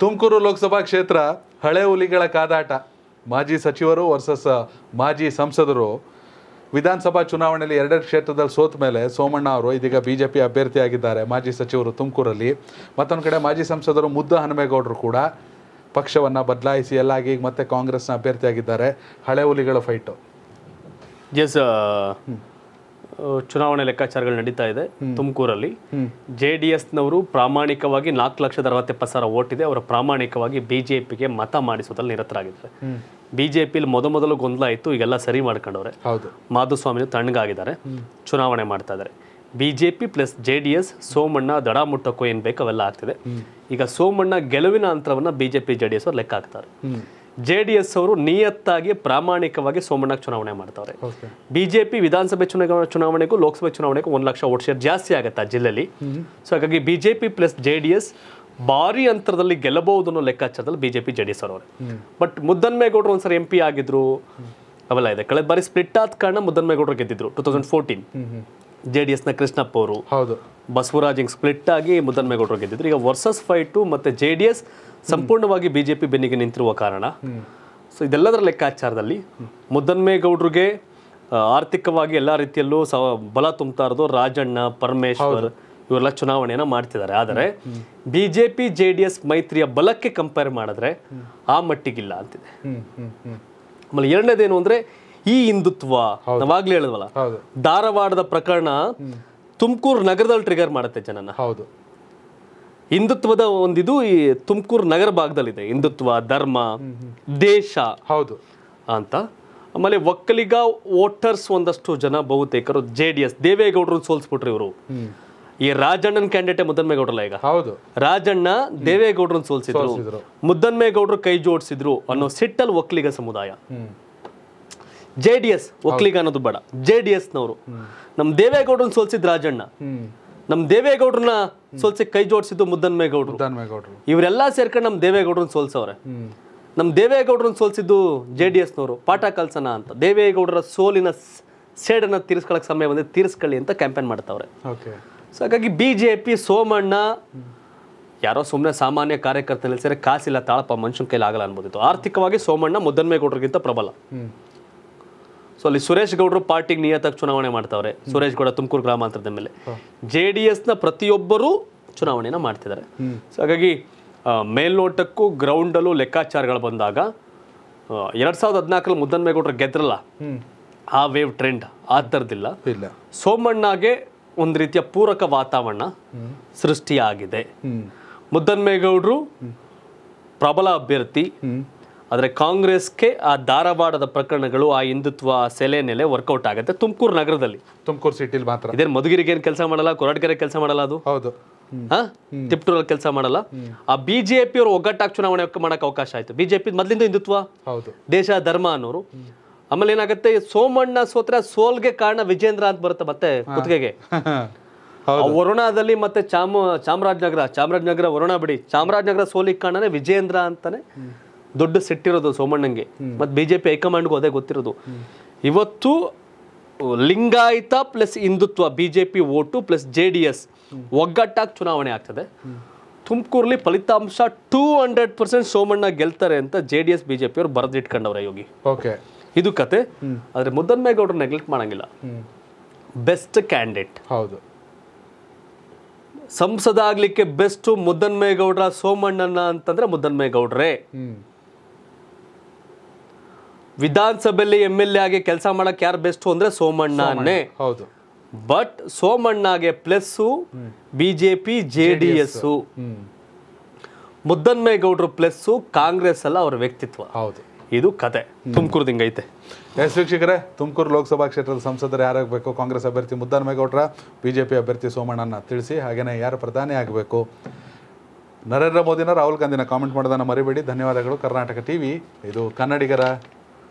ತುಮಕೂರು ಲೋಕಸಭಾ ಕ್ಷೇತ್ರ ಹಳೆ ಹುಲಿಗಳ ಕಾದಾಟ ಮಾಜಿ ಸಚಿವರು ವರ್ಸಸ್ ಮಾಜಿ ಸಂಸದರು ವಿಧಾನಸಭಾ ಚುನಾವಣೆಯಲ್ಲಿ ಎರಡೆರಡು ಕ್ಷೇತ್ರದಲ್ಲಿ ಸೋತ ಮೇಲೆ ಸೋಮಣ್ಣ ಅವರು ಇದೀಗ ಬಿ ಜೆ ಪಿ ಅಭ್ಯರ್ಥಿಯಾಗಿದ್ದಾರೆ ಮಾಜಿ ಸಚಿವರು ತುಮಕೂರಲ್ಲಿ ಮತ್ತೊಂದು ಕಡೆ ಮಾಜಿ ಸಂಸದರು ಮುದ್ದ ಹನುಮೇಗೌಡರು ಕೂಡ ಪಕ್ಷವನ್ನು ಬದಲಾಯಿಸಿ ಎಲ್ಲಾಗಿ ಮತ್ತೆ ಕಾಂಗ್ರೆಸ್ನ ಅಭ್ಯರ್ಥಿಯಾಗಿದ್ದಾರೆ ಹಳೆ ಹುಲಿಗಳ ಫೈಟು ಎಸ್ uh, ಚುನಾವಣೆ ಲೆಕ್ಕಾಚಾರಗಳು ನಡೀತಾ ಇದೆ ತುಮಕೂರಲ್ಲಿ ಜೆ ಡಿ ಎಸ್ನವರು ಪ್ರಾಮಾಣಿಕವಾಗಿ ನಾಲ್ಕು ಲಕ್ಷದ ಅರವತ್ತೆಪ್ಪತ್ತು ಸಾವಿರ ಓಟ್ ಇದೆ ಅವರು ಪ್ರಾಮಾಣಿಕವಾಗಿ ಬಿಜೆಪಿಗೆ ಮತ ಮಾಡಿಸೋದ್ರಲ್ಲಿ ನಿರತರಾಗಿದ್ದಾರೆ ಬಿಜೆಪಿಲಿ ಮೊದ ಮೊದಲು ಗೊಂದಲ ಇತ್ತು ಎಲ್ಲ ಸರಿ ಮಾಡ್ಕೊಂಡವ್ರೆ ಮಾಧುಸ್ವಾಮಿ ತಣ್ಣಗಾಗಿದ್ದಾರೆ ಚುನಾವಣೆ ಮಾಡ್ತಾ ಇದ್ದಾರೆ BJP plus J D S Somanna ದಡ ಮುಟ್ಟಕ್ಕೋ ಏನು ಬೇಕು ಅವೆಲ್ಲ ಆಗ್ತಿದೆ ಈಗ ಸೋಮಣ್ಣ ಗೆಲುವಿನ ಅಂತರವನ್ನು ಬಿಜೆಪಿ ಜೆ ಡಿ ಎಸ್ ಅವ್ರು ಲೆಕ್ಕ ಹಾಕ್ತಾರೆ ಜೆ ಡಿ ಎಸ್ ಅವರು ನಿಯತ್ತಾಗಿ ಪ್ರಾಮಾಣಿಕವಾಗಿ ಸೋಮಣ್ಣ ಚುನಾವಣೆ ಮಾಡ್ತಾರೆ ಬಿಜೆಪಿ ವಿಧಾನಸಭೆ ಚುನಾವಣೆ ಚುನಾವಣೆಗೂ ಲೋಕಸಭೆ ಚುನಾವಣೆಗೂ ಒಂದು ಲಕ್ಷ ಓಟ್ ಶೇರ್ ಜಾಸ್ತಿ ಆಗುತ್ತೆ ಆ ಜಿಲ್ಲೆಯಲ್ಲಿ ಸೊ ಹಾಗಾಗಿ BJP plus J D S ಭಾರಿ ಅಂತರದಲ್ಲಿ ಗೆಲ್ಲಬಹುದು ಅನ್ನೋ ಲೆಕ್ಕಾಚಾರದಲ್ಲಿ ಬಿಜೆಪಿ ಜೆ ಡಿ ಎಸ್ ಅವರು ಬಟ್ ಮುದ್ದನ್ಮೇಗೌಡರು ಒಂದ್ಸರಿ ಎಂ ಪಿ ಆಗಿದ್ರು ಅವೆಲ್ಲ ಇದೆ ಕಳೆದ ಬಾರಿ ಸ್ಪ್ಲಿಟ್ ಆದ ಕಾರಣ ಮುದ್ದನ್ಮೇಗೌಡರು ಗೆದ್ದಿದ್ರು two thousand fourteen J D ಎಸ್ನ ಕೃಷ್ಣಪ್ಪ ಅವರು ಹೌದು ಬಸವರಾಜ್ ಹಿಂಗ್ ಸ್ಪ್ಲಿಟ್ ಆಗಿ ಮುದ್ದನ್ಮೇಗೌಡರು ಗೆದ್ದಿದ್ರು ಈಗ ವರ್ಸಸ್ ಫೈಟು ಮತ್ತು ಜೆ ಡಿ ಎಸ್ ಸಂಪೂರ್ಣವಾಗಿ ಬಿ ಜೆ ಪಿ ಬೆನ್ನಿಗೆ ನಿಂತಿರುವ ಕಾರಣ ಸೊ ಇದೆಲ್ಲದರ ಲೆಕ್ಕಾಚಾರದಲ್ಲಿ ಮುದ್ದನ್ಮೇಗೌಡರಿಗೆ ಆರ್ಥಿಕವಾಗಿ ಎಲ್ಲ ರೀತಿಯಲ್ಲೂ ಸ ಬಲ ತುಂಬ್ತಾ ಇರೋದು ರಾಜಣ್ಣ ಪರಮೇಶ್ವರ್ ಇವರೆಲ್ಲ ಚುನಾವಣೆಯನ್ನು ಮಾಡ್ತಿದ್ದಾರೆ ಆದರೆ B J P J D S ಮೈತ್ರಿಯ ಬಲಕ್ಕೆ ಕಂಪೇರ್ ಮಾಡಿದ್ರೆ ಆ ಮಟ್ಟಿಗಿಲ್ಲ ಅಂತಿದೆ ಆಮೇಲೆ ಎರಡನೇದೇನು ಅಂದರೆ ಈ ಹಿಂದುತ್ವ ನಾವಾಗ್ಲೇ ಹೇಳಿದ್ವಲ್ಲ ಧಾರವಾಡದ ಪ್ರಕರಣ ತುಮಕೂರು ನಗರದಲ್ಲಿ ಟ್ರಿಗರ್ ಮಾಡುತ್ತೆ ಜನನ ಹೌದು ಹಿಂದುತ್ವದ ಒಂದಿದು ಈ ತುಮಕೂರ್ ನಗರ ಭಾಗದಲ್ಲಿದೆ ಹಿಂದುತ್ವ ಧರ್ಮ ದೇಶ ಹೌದು ಅಂತ ಆಮೇಲೆ ಒಕ್ಕಲಿಗ ವೋಟರ್ಸ್ ಒಂದಷ್ಟು ಜನ ಬಹುತೇಕರು ಜೆ ಡಿ ಎಸ್ ದೇವೇಗೌಡರು ಸೋಲ್ಸ್ಬಿಟ್ರು ಇವರು ಈ ರಾಜಣ್ಣನ್ ಕ್ಯಾಂಡಿಡೇಟ್ ಮುದ್ದನ್ಮೇಗೌಡ್ರಲ್ಲ ಈಗ ಹೌದು ರಾಜಣ್ಣ ದೇವೇಗೌಡರನ್ನು ಸೋಲ್ಸಿದ್ರು ಮುದ್ದನ್ಮೇಗೌಡರು ಕೈ ಜೋಡಿಸಿದ್ರು ಅನ್ನೋ ಸಿಟ್ಟಲ್ ಒಕ್ಕಲಿಗ ಸಮುದಾಯ ಜೆ ಡಿ ಎಸ್ ಒಕ್ಕಲಿಗ ಅನ್ನೋದು ಬೇಡ ಜೆ ಡಿ ಎಸ್ನವರು ನಮ್ಮ ದೇವೇಗೌಡರನ್ನ ಸೋಲ್ಸಿದ್ ರಾಜಣ್ಣ ನಮ್ಮ ದೇವೇಗೌಡ್ರನ್ನ ಸೋಲ್ಸಿ ಕೈ ಜೋಡಿಸಿದ್ದು ಮುದ್ದನ್ಮೇಗೌಡರು ಇವರೆಲ್ಲ ಸೇರ್ಕೊಂಡು ನಮ್ಮ ದೇವೇಗೌಡರನ್ನ ಸೋಲ್ಸವ್ರೆ ನಮ್ಮ ದೇವೇಗೌಡ್ರನ್ನ ಸೋಲ್ಸಿದ್ದು ಜೆ ಡಿ ಎಸ್ನವರು ಪಾಠ ಕಲ್ಸನ ಅಂತ ದೇವೇಗೌಡರ ಸೋಲಿನ ಸೇಡನ್ನ ತೀರ್ಸ್ಕೊಳಕ್ ಸಮಯ ಬಂದು ತೀರಿಸ್ಕೊಳ್ಳಿ ಅಂತ ಕ್ಯಾಂಪೇನ್ ಮಾಡ್ತಾವ್ರೆ ಸೊ ಹಾಗಾಗಿ ಬಿ ಜೆ ಪಿ ಸೋಮಣ್ಣ ಯಾರೋ ಸುಮ್ಮನೆ ಸಾಮಾನ್ಯ ಕಾರ್ಯಕರ್ತನಲ್ಲಿ ಸೇರಿ ಕಾಸಿಲ್ಲ ತಾಳಪ್ಪ ಮನುಷ್ಯನ ಕೈಲಿ ಆಗಲ್ಲ ಅನ್ಬೋದಿತ್ತು ಆರ್ಥಿಕವಾಗಿ ಸೋಮಣ್ಣ ಮುದ್ದನ್ಮೇಗೌಡರಿಗಿಂತ ಪ್ರಬಲ ಸೊ ಅಲ್ಲಿ ಸುರೇಶ್ ಗೌಡರು ಪಾರ್ಟಿಗೆ ನಿಯತಾಗಿ ಚುನಾವಣೆ ಮಾಡ್ತಾವ್ರೆ ಸುರೇಶ್ ಗೌಡ ತುಮಕೂರು ಗ್ರಾಮಾಂತರದ ಮೇಲೆ ಜೆ ಡಿ ನ ಪ್ರತಿಯೊಬ್ಬರೂ ಚುನಾವಣೆಯನ್ನ ಮಾಡ್ತಿದ್ದಾರೆ ಸೊ ಹಾಗಾಗಿ ಮೇಲ್ನೋಟಕ್ಕೂ ಅಲ್ಲೂ ಲೆಕ್ಕಾಚಾರಗಳು ಬಂದಾಗ ಎರಡ್ ಸಾವಿರದ ಹದಿನಾಲ್ಕಲ್ಲಿ ಮುದ್ದನ್ಮೇಗೌಡರು ಗೆದ್ರಲ್ಲ ಆ ವೇವ್ ಟ್ರೆಂಡ್ ಆ ಥರದಿಲ್ಲ ಸೋಮಣ್ಣಗೆ ಒಂದು ರೀತಿಯ ಪೂರಕ ವಾತಾವರಣ ಸೃಷ್ಟಿಯಾಗಿದೆ ಮುದ್ದನ್ಮೇಗೌಡರು ಪ್ರಬಲ ಅಭ್ಯರ್ಥಿ ಆದರೆ ಕಾಂಗ್ರೆಸ್ಗೆ ಆ ಧಾರವಾಡದ ಪ್ರಕರಣಗಳು ಆ ಹಿಂದುತ್ವ ಸೆಲೆ ನೆಲೆ ವರ್ಕೌಟ್ ಆಗುತ್ತೆ ತುಮಕೂರು ನಗರದಲ್ಲಿ ತುಮಕೂರು ಸಿಟಿಲಿ ಮಾತ್ರ ಇದೇನ್ ಮಧುಗಿರಿಗೆ ಏನು ಕೆಲಸ ಮಾಡಲ್ಲ ಕೊರಾಡ್ಗೆರೆ ಕೆಲಸ ಮಾಡಲ್ಲ ಅದು ಹೌದು ತಿಪ್ಟೂರಲ್ಲಿ ಕೆಲಸ ಮಾಡಲ್ಲ ಆ ಬಿಜೆಪಿ ಅವರು ಒಗ್ಗಟ್ಟಾಗಿ ಚುನಾವಣೆ ಮಾಡಕ್ಕೆ ಅವಕಾಶ ಆಯ್ತು ಬಿಜೆಪಿ ಮೊದಲಿಂದ ಹಿಂದುತ್ವ ಹೌದು ದೇಶ ಧರ್ಮ ಅನ್ನೋರು ಆಮೇಲೆ ಏನಾಗುತ್ತೆ ಸೋಮಣ್ಣ ಸೋತ್ರ ಸೋಲ್ಗೆ ಕಾರಣ ವಿಜೇಂದ್ರ ಅಂತ ಬರುತ್ತೆ ಮತ್ತೆ ಕುತ್ತಿಗೆಗೆ ವರುಣಾದಲ್ಲಿ ಮತ್ತೆ ಚಾಮ ಚಾಮರಾಜನಗರ ಚಾಮರಾಜನಗರ ವರುಣ ಬಿಡಿ ಚಾಮರಾಜನಗರ ಸೋಲಿಗೆ ಕಾರಣನೇ ವಿಜೇಂದ್ರ ಅಂತಾನೆ ದೊಡ್ಡ ಸೆಟ್ ಇರೋದು ಸೋಮಣ್ಣಂಗೆ ಮತ್ತು ಬಿ ಜೆ ಪಿ ಹೈಕಮಾಂಡ್ಗೂ ಅದೇ ಗೊತ್ತಿರೋದು ಇವತ್ತು Lingayat plus Hindutva B J P vote plus J D S ಒಗ್ಗಟ್ಟಾಗಿ ಚುನಾವಣೆ ಆಗ್ತದೆ ತುಮಕೂರಲ್ಲಿ ಫಲಿತಾಂಶ ಟೂ ಹಂಡ್ರೆಡ್ ಪರ್ಸೆಂಟ್ ಸೋಮಣ್ಣ ಗೆಲ್ತಾರೆ ಅಂತ J D S B J ಪಿಯವ್ರು ಯೋಗಿ ಓಕೆ ಇದು ಕತೆ ಆದರೆ ಮುದ್ದನ್ಮೇಗೌಡರು ನೆಗ್ಲೆಕ್ಟ್ ಮಾಡಂಗಿಲ್ಲ ಬೆಸ್ಟ್ ಕ್ಯಾಂಡಿಡೇಟ್ ಹೌದು ಸಂಸದ ಆಗ್ಲಿಕ್ಕೆ ಬೆಸ್ಟ್ ಮುದ್ದನ್ಮೇಗೌಡ್ರ ಸೋಮಣ್ಣನ ಅಂತಂದ್ರೆ ಮುದ್ದನ್ಮೇಗೌಡ್ರೆ ವಿಧಾನಸಭೆಯಲ್ಲಿ ಎಮ್ ಎಲ್ ಎ ಆಗಿ ಕೆಲಸ ಮಾಡಕ್ಕೆ ಯಾರು ಬೆಸ್ಟು ಅಂದ್ರೆ ಸೋಮಣ್ಣನೇ ಹೌದು ಬಟ್ ಸೋಮಣ್ಣಗೆ plus B J P J D S ಮುದ್ದನ್ಮೇಗೌಡರು ಪ್ಲಸ್ಸು ಕಾಂಗ್ರೆಸ್ ಅಲ್ಲ ಅವರ ವ್ಯಕ್ತಿತ್ವ ಹೌದು ಇದು ಕತೆ ತುಮಕೂರು ದಿಂಗೈತೆ ಎಸ್ ವೀಕ್ಷಕರೇ ತುಮಕೂರು ಲೋಕಸಭಾ ಕ್ಷೇತ್ರದ ಸಂಸದರು ಯಾರಾಗಬೇಕು ಕಾಂಗ್ರೆಸ್ ಅಭ್ಯರ್ಥಿ ಮುದ್ದನ್ಮೇಗೌಡರ ಬಿ ಜೆ ಪಿ ಅಭ್ಯರ್ಥಿ ಸೋಮಣ್ಣನ ತಿಳಿಸಿ ಹಾಗೆಯೇ ಯಾರು ಪ್ರಧಾನಿ ಆಗಬೇಕು ನರೇಂದ್ರ ಮೋದಿನ ರಾಹುಲ್ ಗಾಂಧಿನ ಕಾಮೆಂಟ್ ಮಾಡೋದನ್ನು ಮರಿಬೇಡಿ ಧನ್ಯವಾದಗಳು ಕರ್ನಾಟಕ ಟಿವಿ ಇದು ಕನ್ನಡಿಗರ